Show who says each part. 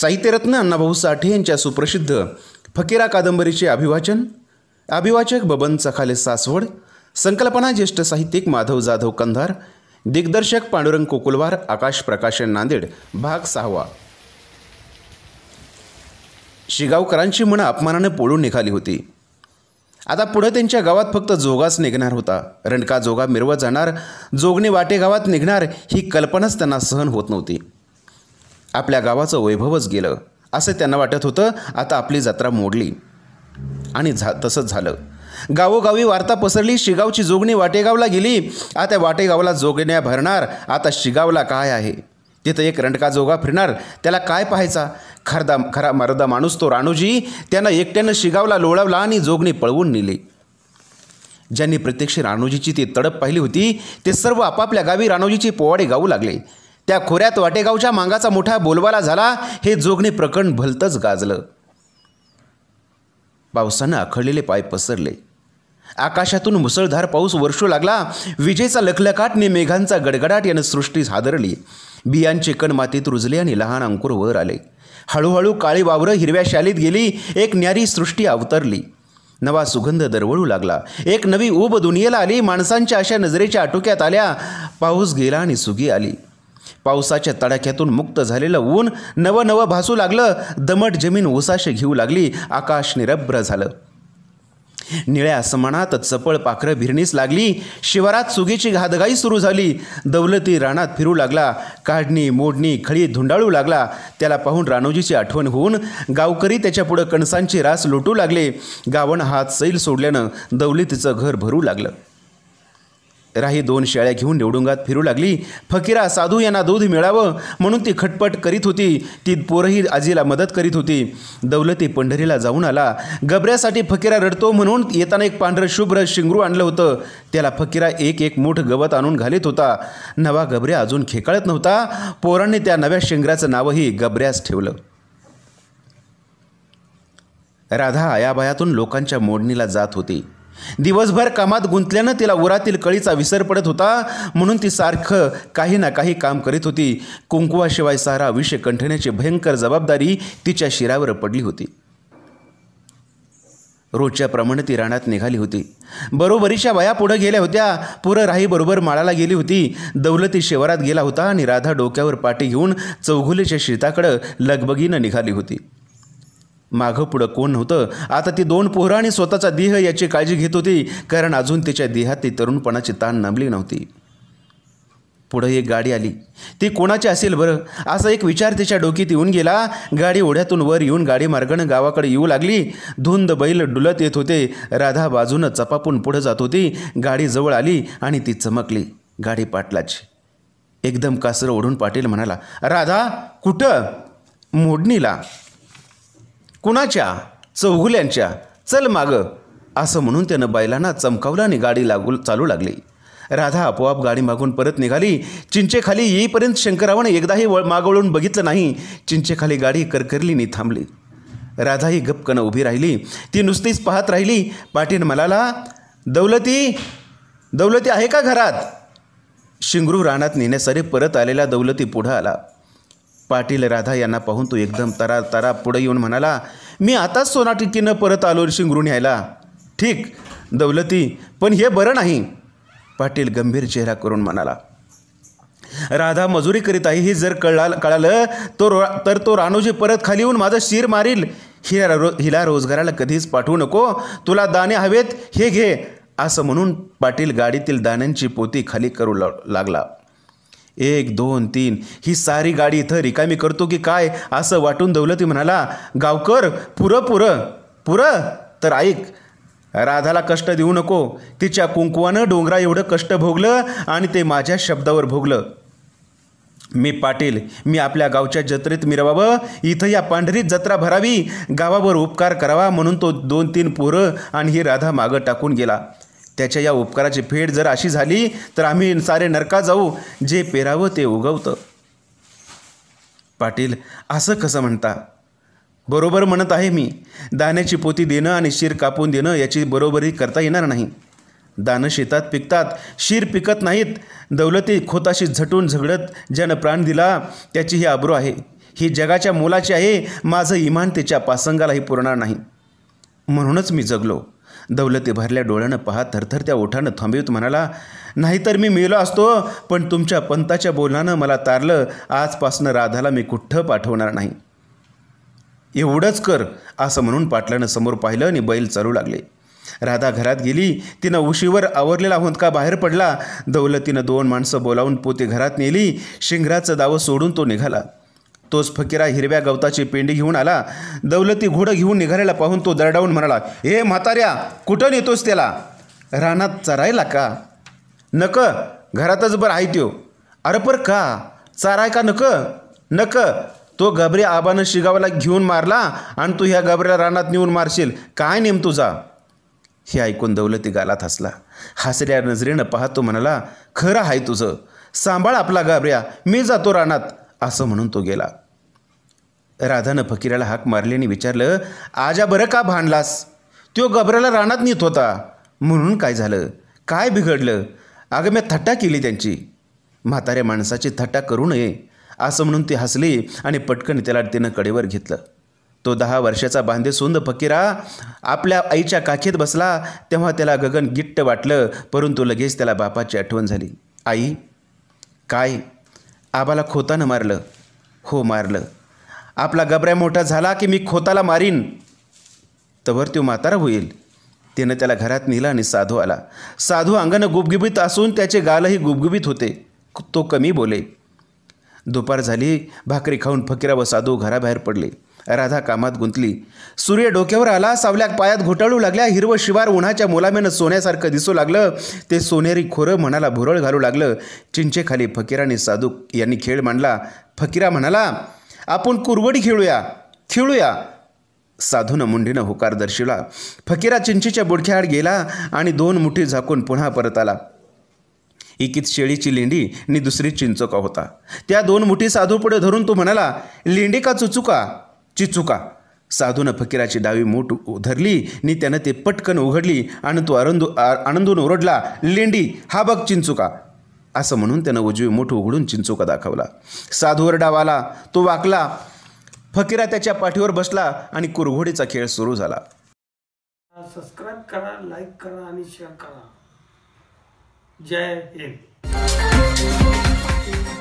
Speaker 1: साहित्यरत्न अण्णाभाऊ साठे यांच्या सुप्रसिद्ध फकीरा कादंबरीचे अभिवाचन अभिवाचक बबन चखाले सासवड संकल्पना ज्येष्ठ साहित्यिक माधव जाधव कंधार दिग्दर्शक पांडुरंग कोकुलवार आकाश प्रकाशन नांदेड भाग सहावा शिगावकरांची मनं अपमानाने पोळून निघाली होती आता पुढं त्यांच्या गावात फक्त जोगाच निघणार होता रणका जोगा मिरवत जाणार जोगणे वाटे गावात निघणार ही कल्पनाच त्यांना सहन होत नव्हती आपल्या गावाचं वैभवच गेलं असं त्यांना वाटत होतं आता आपली जत्रा मोडली आणि झा तसंच झालं गावोगावी वार्ता पसरली शिगावची जोगणी वाटेगावला गेली आता वाटेगावला जोगण्या भरणार आता शिगावला काय आहे तिथं एक रंडका जोगा फिरणार त्याला काय पाहायचा खरदा खरा मरदा माणूस तो राणूजी त्यानं एकट्यानं शिगावला लोळावला आणि जोगणी पळवून नेली ज्यांनी प्रत्यक्ष राणूजीची ती तडप पाहिली होती ते सर्व आपापल्या गावी राणूजीची पोवाडे गाऊ लागले त्या खोऱ्यात वाटेगावच्या मांगाचा मोठा बोलबाला झाला हे जोगणे प्रकरण भलतच गाजलं पावसानं आखडलेले पाय पसरले आकाशातून मुसळधार पाऊस वर्षू लागला विजेचा लखलकाट आणि मेघांचा गडगडाट यानं सृष्टी हादरली बियांचे कण मातीत रुजले आणि लहान अंकुर वर आले हळूहळू काळी वावरं हिरव्या शालीत गेली एक न्यारी सृष्टी अवतरली नवा सुगंध दरवळू लागला एक नवी ऊब दुनियेला आली माणसांच्या अशा नजरेच्या आटोक्यात आल्या पाऊस गेला आणि सुगी आली पावसाच्या तडाख्यातून मुक्त झालेलं ऊन नवं नवं भासू लागलं दमट जमीन ओसाशे घेऊ लागली आकाश निरभ्र झालं निळ्या आसमानात चपळ पाखरं भिरणीस लागली शिवारात सुगीची घादगाई सुरू झाली दौलती रानात फिरू लागला काढणी मोडणी खळी धुंडाळू लागला त्याला पाहून रानोजीची आठवण होऊन गावकरी त्याच्यापुढं कणसांची रास लुटू लागले गावण हात सैल सोडल्यानं दौलतीचं घर भरू लागलं राही दोन शेळ्या घेऊन देवडुंगात फिरू लागली फकीरा साधू यांना दूध मिळावं म्हणून ती खटपट करीत होती ती पोरही आजीला मदत करीत होती दौलती पंढरीला जाऊन आला गबऱ्यासाठी फकीरा रडतो म्हणून येताना एक पांढरं शुभ्र शिंगरू आणलं होतं त्याला फकीरा एक एक मोठ गवत आणून घालीत होता नवा गबऱ्या अजून खेकाळत नव्हता पोरांनी त्या नव्या शिंगऱ्याचं नावही गबऱ्यास ठेवलं राधा आयाबायातून लोकांच्या मोडणीला जात होती दिवसभर कामात गुंतल्यानं तिला उरातील कळीचा विसर पडत होता म्हणून ती सारखं काही ना काही काम करीत होती कुंकुवाशिवाय सारा विषय कंठण्याची भयंकर जबाबदारी तिच्या शिरावर पडली होती रोजच्याप्रमाणे ती रानात निघाली होती बरोबरीच्या वया पुढं गेल्या होत्या पुरं राहीबरोबर माळाला गेली होती दौलती शिवारात गेला होता आणि राधा डोक्यावर पाठी घेऊन चौघुलेच्या शेताकडं लगबगीनं निघाली होती मागं पुढं कोण नव्हतं आता ती दोन पोहरं आणि स्वतःचा देह याची काळजी घेत होती कारण अजून तिच्या देहात ती तरुणपणाची ताण नमली नव्हती पुढं एक गाडी आली ती कोणाची असेल बरं असा एक विचार तिच्या डोकीत येऊन गेला गाडी ओढ्यातून वर येऊन गाडी मार्गानं गावाकडे येऊ लागली धुंद बैल डुलत येत होते राधा बाजूनं चपापून पुढं जात होती गाडी जवळ आली आणि ती चमकली गाडी पाटलाची एकदम कासरं ओढून पाटील म्हणाला राधा कुठं मोडणीला कुणाच्या चौघुल्यांच्या चल मागं असं म्हणून त्यानं बैलांना चमकावलं आणि गाडी लागू चालू लागली राधा आपोआप गाडी मागून परत निघाली चिंचेखाली येईपर्यंत शंकरावाने एकदाही वळ मागवळून बघितलं नाही चिंचेखाली गाडी नि थांबली राधा ही गपकनं उभी राहिली ती नुसतीच पाहत राहिली पाटील मलाला दौलती दौलती आहे का घरात शिंगरू रानात नेण्यासारे परत आलेला दौलती पुढं आला पाटील राधा यांना पाहून तो एकदम तरा तरा पुढे येऊन म्हणाला मी आताच सोनाटिकीनं परत आलो शिंगरून यायला ठीक दौलती पण हे बरं नाही पाटील गंभीर चेहरा करून म्हणाला राधा मजुरी करीत आहे हे जर कळाल कळालं तो तर तो रानोजी परत खाली येऊन माझं शिर मारील हिला रो हिला रोजगाराला कधीच पाठवू नको तुला दाणे हवेत हे घे असं म्हणून पाटील गाडीतील दाण्यांची पोती खाली करू लागला एक दोन तीन ही सारी गाडी इथं रिकामी करतो की काय असं वाटून दौलती म्हणाला गावकर पुरं पुरं पुरं तर ऐक राधाला कष्ट देऊ नको तिच्या कुंकुवानं डोंगरा एवढं कष्ट भोगलं आणि ते माझ्या शब्दावर भोगलं मी पाटील मी आपल्या गावच्या जत्रेत मिरवावं इथं या पांढरीत जत्रा भरावी गावावर उपकार करावा म्हणून तो दोन तीन पोरं आणि ही राधा मागं टाकून गेला त्याच्या या उपकाराची फेड जर अशी झाली तर आम्ही सारे नरका जाऊ जे पेरावं ते उगवतं पाटील असं कसं म्हणता बरोबर म्हणत आहे मी दाण्याची पोती देणं आणि शीर कापून देणं याची बरोबरी करता येणार नाही दानं शेतात पिकतात शीर पिकत नाहीत दौलती खोताशी झटून झगडत ज्यानं प्राण दिला त्याची ही आब्रू आहे ही जगाच्या मोलाची आहे माझं इमान त्याच्या पासंगालाही पुरणार नाही म्हणूनच मी जगलो दौलती भरल्या डोळ्यानं पाहत थरथरत्या ओठानं थांबवित म्हणाला नाहीतर मी मेलो असतो पण तुमच्या पंताच्या बोलण्यानं मला तारलं आजपासनं राधाला मी कुठं पाठवणार नाही एवढंच कर असं म्हणून पाटलानं समोर पाहिलं आणि बैल चालू लागले राधा घरात गेली तिनं उशीवर आवरलेला का बाहेर पडला दौलतीनं दोन माणसं बोलावून पोते घरात नेली शिंगराचं दावं सोडून तो निघाला तोच फकीरा हिरव्या गवताची पेंडी घेऊन आला दौलती घोडं घेऊन निघालेला पाहून तो दरडावून म्हणाला हे म्हाताऱ्या कुठं नेतोस त्याला रानात चरायला का नक घरातच बरं आहे त्यो अरे का चाराय का नक नक तो गबरे आबानं शिगावाला घेऊन मारला आणि तू ह्या गबऱ्याला रानात नेऊन मारशील काय नेम तुझा हे ऐकून दौलती गालात हसला हसऱ्या नजरेनं पाहतो म्हणाला खरं आहे तुझं सांभाळ आपला गाबऱ्या मी जातो रानात असं म्हणून तो गेला राधानं फकीराला हाक आणि विचारलं आजा बरं का भांडलास तो घबराला रानात नेत होता म्हणून काय झालं काय बिघडलं अगं मी थट्टा केली त्यांची म्हाताऱ्या माणसाची थट्टा करू नये असं म्हणून ती हसली आणि पटकन त्याला तिनं कडेवर घेतलं तो दहा वर्षाचा बांधेसुंद फकीरा आपल्या आईच्या काखेत बसला तेव्हा त्याला गगन गिट्ट वाटलं परंतु लगेच त्याला बापाची आठवण झाली आई काय आबाला खोतानं मारलं हो मारलं आपला गबऱ्या मोठा झाला की मी खोताला मारीन तवर तो म्हातारा होईल तिनं त्याला घरात नेला आणि साधू आला साधू अंगानं गुबगुबीत असून त्याचे गालही गुबगुबीत होते तो कमी बोले दुपार झाली भाकरी खाऊन फकीरा व साधू घराबाहेर पडले राधा कामात गुंतली सूर्य डोक्यावर आला सावल्याक पायात घोटाळू लागल्या हिरव शिवार उन्हाच्या मुलाम्यानं सोन्यासारखं दिसू लागलं ते सोनेरी खोरं म्हणाला भुरळ घालू लागलं चिंचेखाली खाली आणि साधू यांनी खेळ मांडला फकीरा म्हणाला आपण कुरवडी खेळूया खेळूया साधून मुंडीनं होकार दर्शिला फकीरा चिंचेच्या बुडख्याआड गेला आणि दोन मुठी झाकून पुन्हा परत आला एकीत शेळीची लेंडी आणि दुसरी चिंचोका होता त्या दोन मुठी साधूपुढे धरून तो म्हणाला लेंडी का चुचुका चिचुका साधून फकीराची डावी मोठ उधरली नि त्यानं ते पटकन उघडली आणि तो आनंदू आनंदून ओरडला लेंडी हा बघ चिंचुका असं म्हणून त्यानं उजवी मोठ उघडून चिंचुका दाखवला साधूवर डाव आला तो वाकला फकीरा त्याच्या पाठीवर बसला आणि कुरघोडीचा खेळ सुरू झाला सबस्क्राईब करा लाईक करा आणि शेअर करा जय हिंद